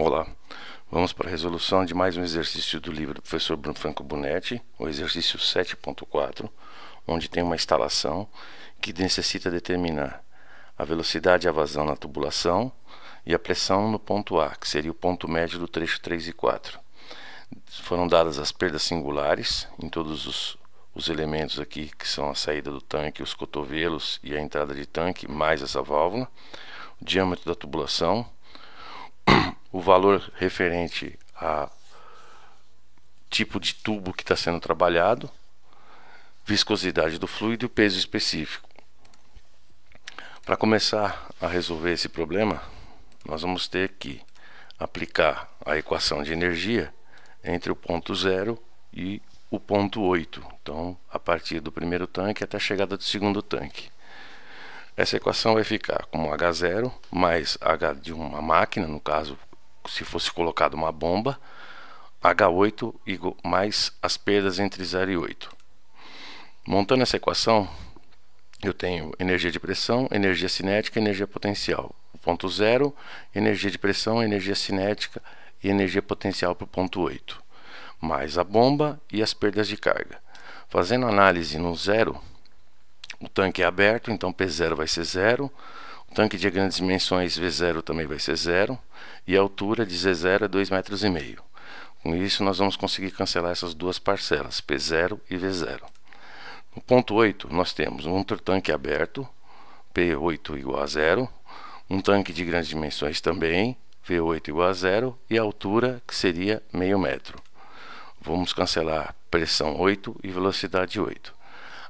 Olá, vamos para a resolução de mais um exercício do livro do professor Bruno Franco Bonetti, o exercício 7.4, onde tem uma instalação que necessita determinar a velocidade de vazão na tubulação e a pressão no ponto A, que seria o ponto médio do trecho 3 e 4. Foram dadas as perdas singulares em todos os, os elementos aqui, que são a saída do tanque, os cotovelos e a entrada de tanque, mais essa válvula, o diâmetro da tubulação, o valor referente a tipo de tubo que está sendo trabalhado, viscosidade do fluido e peso específico. Para começar a resolver esse problema, nós vamos ter que aplicar a equação de energia entre o ponto zero e o ponto 8. Então, a partir do primeiro tanque até a chegada do segundo tanque. Essa equação vai ficar como H0 mais H de uma máquina, no caso se fosse colocado uma bomba, H8 mais as perdas entre 0 e 8. Montando essa equação, eu tenho energia de pressão, energia cinética e energia potencial. O ponto 0, energia de pressão, energia cinética e energia potencial para o ponto 8, mais a bomba e as perdas de carga. Fazendo análise no zero, o tanque é aberto, então P0 vai ser zero. O tanque de grandes dimensões V0 também vai ser zero e a altura de Z0 é 2,5 metros. e meio. Com isso, nós vamos conseguir cancelar essas duas parcelas, P0 e V0. No ponto 8, nós temos um outro tanque aberto, P8 igual a zero, um tanque de grandes dimensões também, V8 igual a zero, e a altura que seria meio metro. Vamos cancelar pressão 8 e velocidade 8.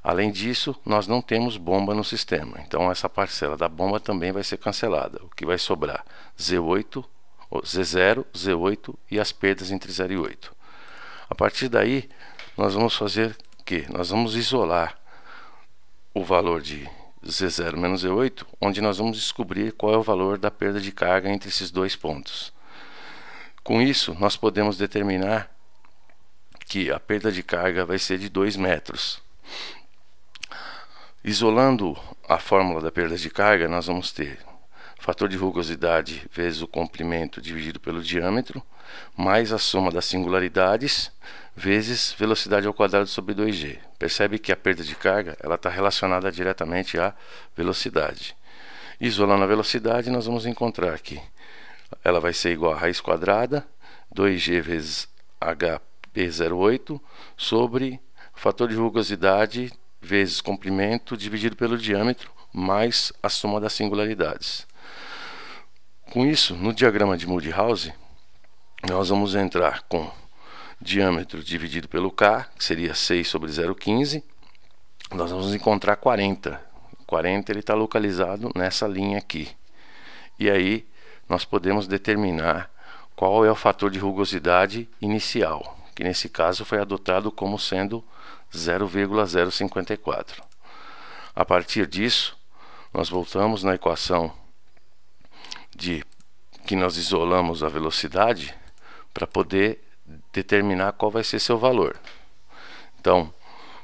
Além disso, nós não temos bomba no sistema, então essa parcela da bomba também vai ser cancelada, o que vai sobrar Z8, Z0, Z8 e as perdas entre 0 e 8. A partir daí, nós vamos fazer o que? Nós vamos isolar o valor de Z0 menos Z8, onde nós vamos descobrir qual é o valor da perda de carga entre esses dois pontos. Com isso, nós podemos determinar que a perda de carga vai ser de 2 metros. Isolando a fórmula da perda de carga, nós vamos ter fator de rugosidade vezes o comprimento dividido pelo diâmetro, mais a soma das singularidades vezes velocidade ao quadrado sobre 2g. Percebe que a perda de carga ela está relacionada diretamente à velocidade. Isolando a velocidade, nós vamos encontrar que ela vai ser igual a raiz quadrada 2g vezes hp08 sobre fator de rugosidade vezes comprimento dividido pelo diâmetro mais a soma das singularidades. Com isso, no diagrama de Moody-House, nós vamos entrar com diâmetro dividido pelo K, que seria 6 sobre 0,15, nós vamos encontrar 40. 40 ele está localizado nessa linha aqui. E aí nós podemos determinar qual é o fator de rugosidade inicial, que nesse caso foi adotado como sendo 0,15. 0,054. A partir disso, nós voltamos na equação de que nós isolamos a velocidade para poder determinar qual vai ser seu valor. Então,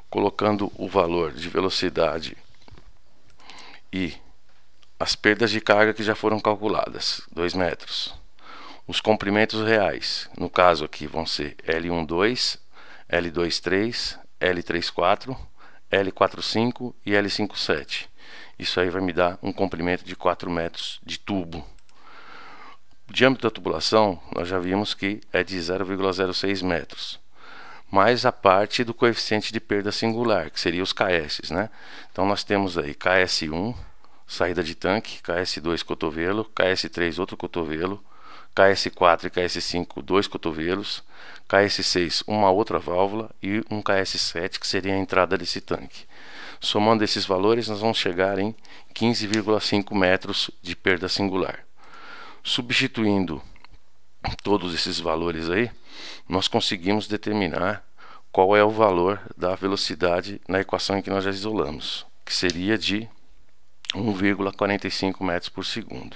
colocando o valor de velocidade e as perdas de carga que já foram calculadas, 2 metros. Os comprimentos reais, no caso aqui vão ser L12, L23, L34, L45 e L57. Isso aí vai me dar um comprimento de 4 metros de tubo. O diâmetro da tubulação, nós já vimos que é de 0,06 metros. Mais a parte do coeficiente de perda singular, que seria os KS. Né? Então nós temos aí KS1, saída de tanque, KS2 cotovelo, KS3 outro cotovelo, KS4 e KS5 dois cotovelos, KS6 uma outra válvula e um KS7 que seria a entrada desse tanque. Somando esses valores, nós vamos chegar em 15,5 metros de perda singular. Substituindo todos esses valores aí, nós conseguimos determinar qual é o valor da velocidade na equação em que nós já isolamos, que seria de 1,45 metros por segundo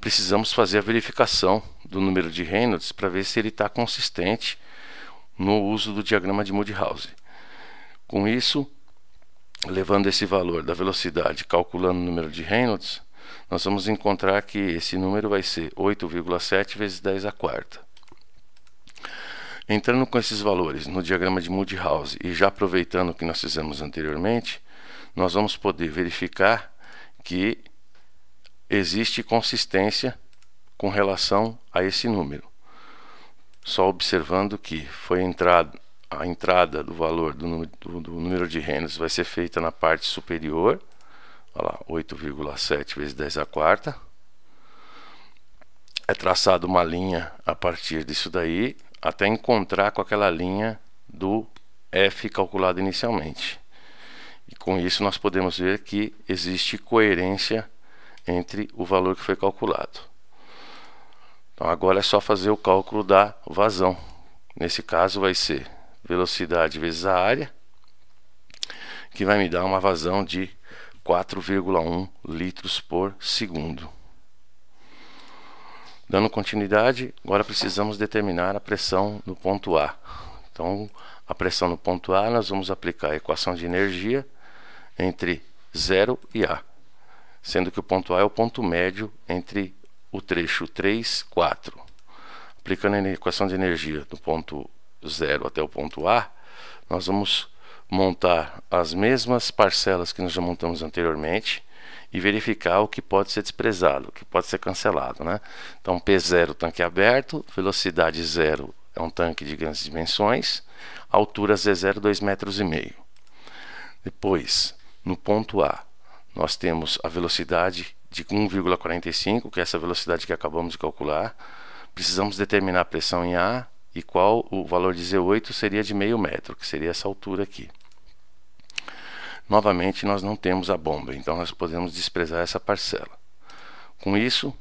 precisamos fazer a verificação do número de Reynolds para ver se ele está consistente no uso do diagrama de Moody-House. Com isso, levando esse valor da velocidade, calculando o número de Reynolds, nós vamos encontrar que esse número vai ser 8,7 vezes 10 a quarta. Entrando com esses valores no diagrama de Moody-House e já aproveitando o que nós fizemos anteriormente, nós vamos poder verificar que existe consistência com relação a esse número. Só observando que foi entrado, a entrada do valor do, do, do número de renos vai ser feita na parte superior, 8,7 vezes 10 a quarta. É traçada uma linha a partir disso daí, até encontrar com aquela linha do F calculado inicialmente. E com isso nós podemos ver que existe coerência entre o valor que foi calculado. Então, agora é só fazer o cálculo da vazão. Nesse caso, vai ser velocidade vezes a área, que vai me dar uma vazão de 4,1 litros por segundo. Dando continuidade, agora precisamos determinar a pressão no ponto A. Então, a pressão no ponto A, nós vamos aplicar a equação de energia entre zero e A sendo que o ponto A é o ponto médio entre o trecho 3, 4. Aplicando a equação de energia do ponto 0 até o ponto A, nós vamos montar as mesmas parcelas que nós já montamos anteriormente e verificar o que pode ser desprezado, o que pode ser cancelado. Né? Então, P0, tanque aberto, velocidade 0 é um tanque de grandes dimensões, altura Z0, 2,5 metros. Depois, no ponto A, nós temos a velocidade de 1,45, que é essa velocidade que acabamos de calcular. Precisamos determinar a pressão em A e qual o valor de Z8 seria de meio metro, que seria essa altura aqui. Novamente, nós não temos a bomba, então nós podemos desprezar essa parcela. Com isso,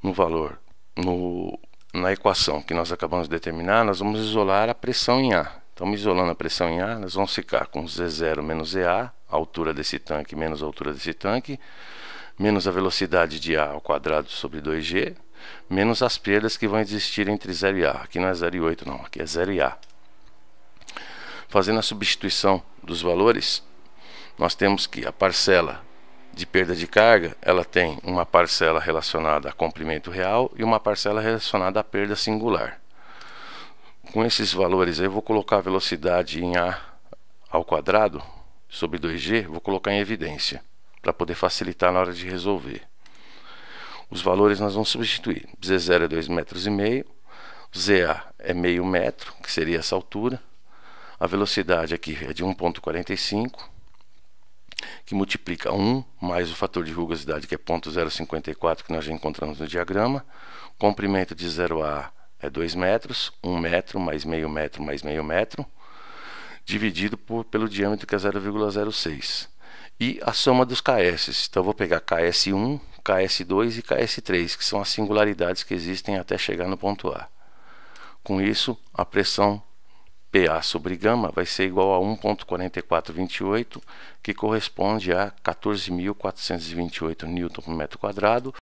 no valor, no, na equação que nós acabamos de determinar, nós vamos isolar a pressão em A então, isolando a pressão em ar, nós vamos ficar com Z0 menos EA, a altura desse tanque menos a altura desse tanque, menos a velocidade de A ao quadrado sobre 2G, menos as perdas que vão existir entre 0 e A. Aqui não é 0,8 não, aqui é 0 e A. Fazendo a substituição dos valores, nós temos que a parcela de perda de carga, ela tem uma parcela relacionada a comprimento real e uma parcela relacionada à perda singular com esses valores eu vou colocar a velocidade em A ao quadrado sobre 2G, vou colocar em evidência, para poder facilitar na hora de resolver. Os valores nós vamos substituir. Z0 é 2 metros e meio, ZA é meio metro, que seria essa altura. A velocidade aqui é de 1.45, que multiplica 1 mais o fator de rugosidade, que é 0.054, que nós já encontramos no diagrama. Comprimento de 0 a é 2 metros, 1 um metro mais meio metro mais meio metro, dividido por, pelo diâmetro que é 0,06. E a soma dos KS. Então eu vou pegar KS1, KS2 e KS3, que são as singularidades que existem até chegar no ponto A. Com isso, a pressão PA sobre gama vai ser igual a 1.4428, que corresponde a 14.428 Nm por metro quadrado,